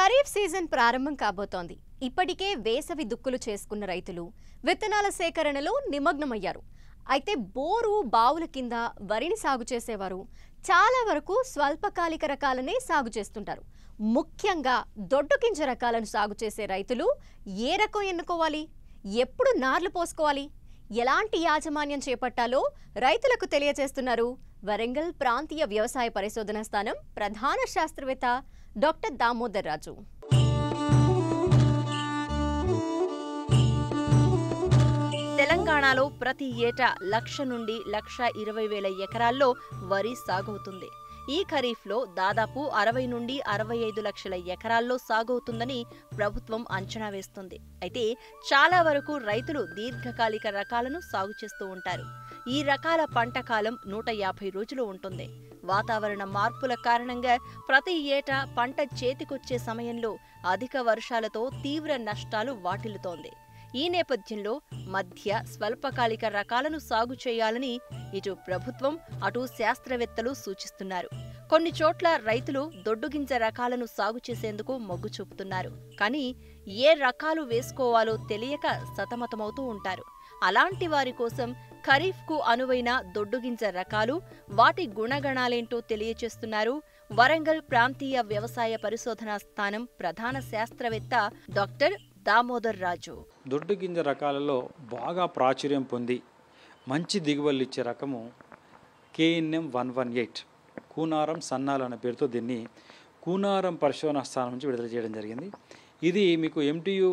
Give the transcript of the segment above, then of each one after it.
kharif season ప్రారంభం కాబోతోంది ఇప్పటికే వేసవి దుక్కులు చేసుకున్న రైతులు విత్తనాల సేకరణలో నిమగ్నమయ్యారు అయితే బోరు బావుల కింద వరిని సాగు చేసేవారు చాలా వరకు స్వల్పకాలిక రకాలనే సాగు చేస్తుంటారు ముఖ్యంగా దొడ్డు రకాలను సాగు చేసే రైతులు ఏ రకం ఎన్నుకోవాలి ఎప్పుడు నార్లు పోసుకోవాలి ఎలాంటి యాజమాన్యం చేపట్టాలో రైతులకు తెలియజేస్తున్నారు వరంగల్ ప్రాంతీయ వ్యవసాయ పరిశోధన స్థానం ప్రధాన శాస్త్రవేత్త డాక్టర్ దామోదర్ రాజు తెలంగాణలో ప్రతి ఏటా లక్ష నుండి లక్ష ఇరవై వేల ఎకరాల్లో వరి సాగవుతుంది ఈ ఖరీఫ్లో దాదాపు అరవై నుండి అరవై ఐదు లక్షల ఎకరాల్లో సాగవుతుందని ప్రభుత్వం అంచనా వేస్తుంది అయితే చాలా వరకు రైతులు దీర్ఘకాలిక రకాలను సాగు చేస్తూ ఉంటారు ఈ రకాల పంట కాలం నూట యాభై రోజులు ఉంటుంది వాతావరణ మార్పుల కారణంగా ప్రతి ఏటా పంట చేతికొచ్చే సమయంలో అధిక వర్షాలతో తీవ్ర నష్టాలు వాటిల్లుతోంది ఈ నేపథ్యంలో మధ్య స్వల్పకాలిక రకాలను సాగు చేయాలని ఇటు ప్రభుత్వం అటు శాస్త్రవేత్తలు సూచిస్తున్నారు కొన్ని చోట్ల రైతులు దొడ్డుగింజ రకాలను సాగు చేసేందుకు మొగ్గు చూపుతున్నారు కానీ ఏ రకాలు వేసుకోవాలో తెలియక సతమతమవుతూ ఉంటారు అలాంటి వారి కోసం ఖరీఫ్కు అనువైన దొడ్డుగింజ రకాలు వాటి గుణగణాలేంటో తెలియచేస్తున్నారు వరంగల్ ప్రాంతీయ వ్యవసాయ పరిశోధనా స్థానం ప్రధాన శాస్త్రవేత్త డాక్టర్ దామోదర్ రాజు దొడ్డుగింజ రకాలలో బాగా ప్రాచుర్యం పొంది మంచి దిగుబడులు ఇచ్చే రకము KNM one one eight Kunaram సన్నాలు అనే పేరుతో దీన్ని కూనారం పరిశోధనా స్థానం నుంచి విడుదల చేయడం జరిగింది ఇది మీకు ఎంటీయు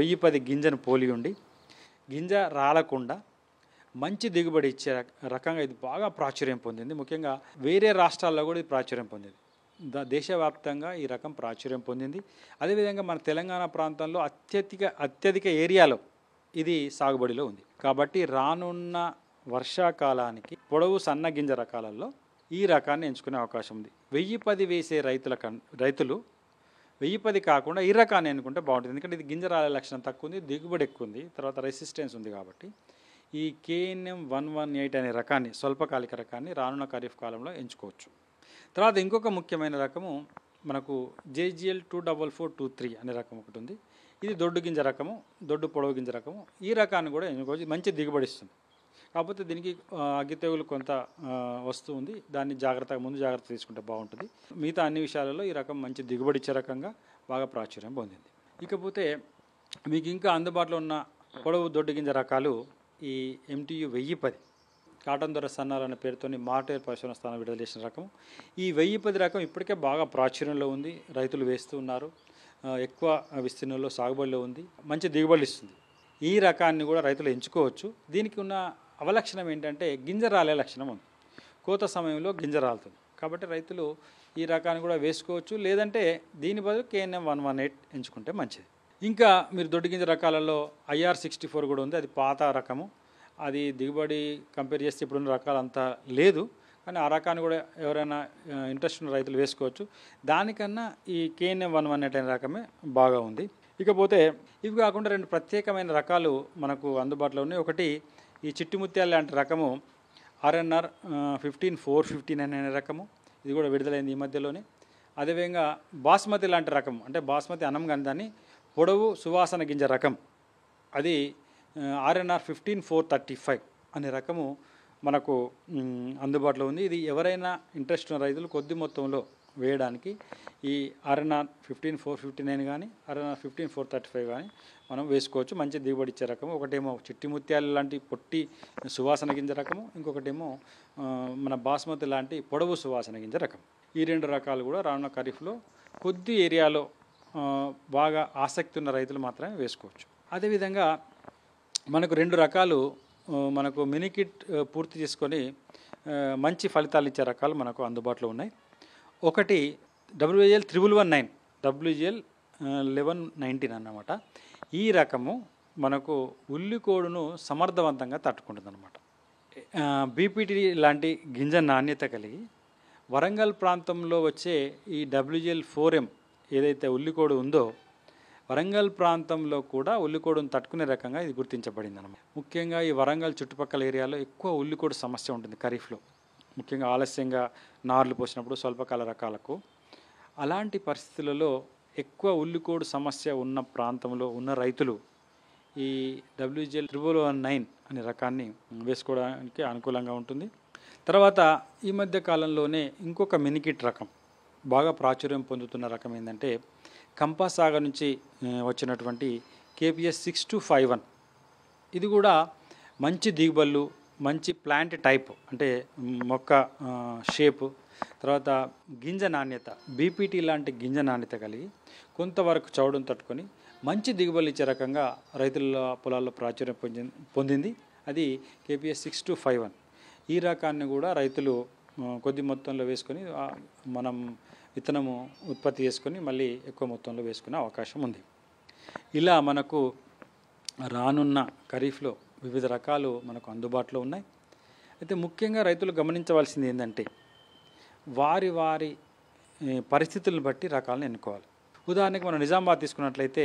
వెయ్యి పది గింజను పోలి ఉండి గింజ రాలకుండా మంచి దిగుబడి ఇచ్చే రకంగా ఇది బాగా ప్రాచుర్యం పొందింది ముఖ్యంగా వేరే రాష్ట్రాల్లో కూడా ఇది ప్రాచుర్యం పొందింది దేశవ్యాప్తంగా ఈ రకం ప్రాచుర్యం పొందింది అదేవిధంగా మన తెలంగాణ ప్రాంతంలో అత్యధిక అత్యధిక ఏరియాలో ఇది సాగుబడిలో ఉంది కాబట్టి రానున్న వర్షాకాలానికి పొడవు సన్నగింజ రకాలలో ఈ రకాన్ని ఎంచుకునే అవకాశం ఉంది వెయ్యి పది వేసే రైతుల కన్ రైతులు వెయ్యి పది కాకుండా ఈ రకాన్ని ఎన్నుకుంటే బాగుంటుంది ఎందుకంటే ఇది గింజ రాలే లక్షణం తక్కువ ఉంది దిగుబడి ఎక్కువ ఉంది తర్వాత రెసిస్టెన్స్ ఉంది కాబట్టి ఈ కేఎన్ఎం వన్ వన్ ఎయిట్ అనే రకాన్ని స్వల్పకాలిక రకాన్ని రానున్న ఖరీఫ్ కాలంలో ఎంచుకోవచ్చు తర్వాత ఇంకొక ముఖ్యమైన రకము మనకు JGL two double four two three అనే రకం ఒకటి ఉంది ఇది దొడ్డు గింజ రకము దొడ్డు పొడవు గింజ రకము ఈ రకాన్ని కూడా ఎంచుకోవచ్చు మంచి దిగుబడి ఇస్తుంది కాకపోతే దీనికి అగ్గి తెగులు కొంత వస్తూ ఉంది దాన్ని జాగ్రత్తగా ముందు జాగ్రత్త తీసుకుంటే బాగుంటుంది మిగతా అన్ని విషయాలలో ఈ రకం మంచి దిగుబడి ఇచ్చే రకంగా బాగా ప్రాచుర్యం పొందింది ఇకపోతే మీకు ఇంకా అందుబాటులో ఉన్న పొడవు దొడ్డు గింజ రకాలు ఈ ఎంటీయు వెయ్యి పది కాటన్ దొర సన్నాలు అనే పేరుతోని మార్టేర్ పరిశోధన స్థానం విడుదల చేసిన రకం ఈ వెయ్యి పది రకం ఇప్పటికే బాగా ప్రాచుర్యంలో ఉంది రైతులు వేస్తూ ఉన్నారు ఎక్కువ విస్తీర్ణంలో సాగుబడిలో ఉంది మంచి దిగుబడులు ఇస్తుంది ఈ రకాన్ని కూడా రైతులు ఎంచుకోవచ్చు దీనికి ఉన్న అవలక్షణం ఏంటంటే గింజ రాలే లక్షణం ఉంది కోత సమయంలో గింజ రాలుతుంది కాబట్టి రైతులు ఈ రకాన్ని కూడా వేసుకోవచ్చు లేదంటే దీని బదులు కేఎన్ఎం వన్ వన్ ఎయిట్ ఎంచుకుంటే మంచిది ఇంకా మీరు దొడ్డిగింజ రకాలలో ఐఆర్ సిక్స్టీ ఫోర్ కూడా ఉంది అది పాత రకము అది దిగుబడి కంపేర్ చేస్తే ఇప్పుడున్న రకాలంతా లేదు కానీ ఆ రకాన్ని కూడా ఎవరైనా ఇంట్రెస్ట్ ఉన్న రైతులు వేసుకోవచ్చు దానికన్నా ఈ కేఎన్ఎం వన్ వన్ అనే రకమే బాగా ఉంది ఇకపోతే ఇవి కాకుండా రెండు ప్రత్యేకమైన రకాలు మనకు అందుబాటులో ఉన్నాయి ఒకటి ఈ చిట్టుముత్యాలు లాంటి రకము ఆర్ఎన్ఆర్ ఫిఫ్టీన్ ఫోర్ ఫిఫ్టీన్ అనే రకము ఇది కూడా విడుదలైంది ఈ మధ్యలోనే అదేవిధంగా బాస్మతి లాంటి రకం అంటే బాస్మతి అన్నం కానీ దాన్ని పొడవు సువాసన గింజ రకం అది RNR fifteen four thirty five అనే రకము మనకు అందుబాటులో ఉంది ఇది ఎవరైనా ఇంట్రెస్ట్ ఉన్న రైతులు కొద్ది మొత్తంలో వేయడానికి ఈ RNR fifteen four fifty nine కానీ RNR fifteen four thirty five కానీ మనం వేసుకోవచ్చు మంచి దిగుబడి ఇచ్చే రకము ఒకటేమో చిట్టి ముత్యాలు లాంటి పొట్టి సువాసన గింజ రకము ఇంకొకటేమో మన బాస్మతి లాంటి పొడవు సువాసన గింజ రకం ఈ రెండు రకాలు కూడా రానున్న ఖరీఫ్లో కొద్ది ఏరియాలో బాగా ఆసక్తి ఉన్న రైతులు మాత్రమే వేసుకోవచ్చు అదేవిధంగా మనకు రెండు రకాలు మనకు మినీకిట్ పూర్తి చేసుకొని మంచి ఫలితాలు ఇచ్చే రకాలు మనకు అందుబాటులో ఉన్నాయి ఒకటి WGL triple one nine WGL eleven nineteen అన్నమాట ఈ రకము మనకు ఉల్లికోడును సమర్థవంతంగా తట్టుకుంటుంది అనమాట బీపీటీ లాంటి గింజ నాణ్యత కలిగి వరంగల్ ప్రాంతంలో వచ్చే ఈ డబ్ల్యూజిఎల్ ఫోర్ ఎం ఏదైతే ఉల్లికోడు ఉందో వరంగల్ ప్రాంతంలో కూడా ఉల్లికోడును తట్టుకునే రకంగా ఇది గుర్తించబడింది అనమాట ముఖ్యంగా ఈ వరంగల్ చుట్టుపక్కల ఏరియాలో ఎక్కువ ఉల్లికోడు సమస్య ఉంటుంది ఖరీఫ్లో ముఖ్యంగా ఆలస్యంగా నార్లు పోసినప్పుడు స్వల్పకాల రకాలకు అలాంటి పరిస్థితులలో ఎక్కువ ఉల్లికోడు సమస్య ఉన్న ప్రాంతంలో ఉన్న రైతులు ఈ డబ్ల్యూజిఎల్ త్రిబుల్ వన్ నైన్ అనే రకాన్ని వేసుకోవడానికి అనుకూలంగా ఉంటుంది తర్వాత ఈ మధ్య కాలంలోనే ఇంకొక మినికిట్ రకం బాగా ప్రాచుర్యం పొందుతున్న రకం ఏంటంటే కంపాసాగర్ నుంచి వచ్చినటువంటి KPS six two five one ఇది కూడా మంచి దిగుబళ్ళు మంచి ప్లాంట్ టైప్ అంటే మొక్క షేపు తర్వాత గింజ నాణ్యత బీపీటీ లాంటి గింజ నాణ్యత కలిగి కొంతవరకు చౌడం తట్టుకొని మంచి దిగుబడులు ఇచ్చే రకంగా రైతుల పొలాల్లో ప్రాచుర్యం పొంది పొందింది అది KPS six two five one ఈ రకాన్ని కూడా రైతులు కొద్ది మొత్తంలో వేసుకొని మనం విత్తనము ఉత్పత్తి చేసుకొని మళ్ళీ ఎక్కువ మొత్తంలో వేసుకునే అవకాశం ఉంది ఇలా మనకు రానున్న ఖరీఫ్లో వివిధ రకాలు మనకు అందుబాటులో ఉన్నాయి అయితే ముఖ్యంగా రైతులు గమనించవలసింది ఏంటంటే వారి వారి పరిస్థితులను బట్టి రకాలను ఎన్నుకోవాలి ఉదాహరణకి మనం నిజామాబాద్ తీసుకున్నట్లయితే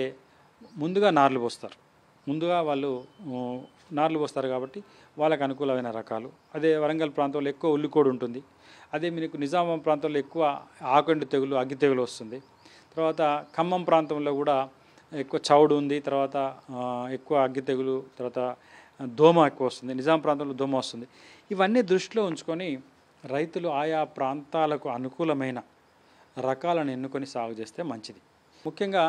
ముందుగా నార్లు పోస్తారు ముందుగా వాళ్ళు నార్లు పోస్తారు కాబట్టి వాళ్ళకు అనుకూలమైన రకాలు అదే వరంగల్ ప్రాంతంలో ఎక్కువ ఉల్లికోడు ఉంటుంది అదే మీకు నిజామాబాద్ ప్రాంతంలో ఎక్కువ ఆకండు తెగులు అగ్గి తెగులు వస్తుంది తర్వాత ఖమ్మం ప్రాంతంలో కూడా ఎక్కువ చౌడు ఉంది తర్వాత ఎక్కువ అగ్గి తెగులు తర్వాత దోమ ఎక్కువ వస్తుంది నిజాం ప్రాంతంలో దోమ వస్తుంది ఇవన్నీ దృష్టిలో ఉంచుకొని రైతులు ఆయా ప్రాంతాలకు అనుకూలమైన రకాలను ఎన్నుకొని సాగు చేస్తే మంచిది ముఖ్యంగా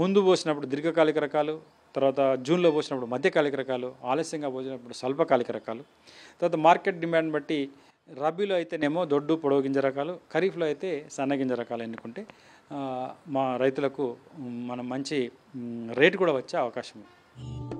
ముందు పోసినప్పుడు దీర్ఘకాలిక రకాలు తర్వాత జూన్లో పోసినప్పుడు మధ్యకాలిక రకాలు ఆలస్యంగా పోసినప్పుడు స్వల్పకాలిక రకాలు తర్వాత మార్కెట్ డిమాండ్ బట్టి రబీలో అయితేనేమో దొడ్డు పొడవు గింజ రకాలు ఖరీఫ్లో అయితే సన్నగింజ రకాలు ఎన్నుకుంటే మా రైతులకు మనం మంచి రేటు కూడా వచ్చే అవకాశం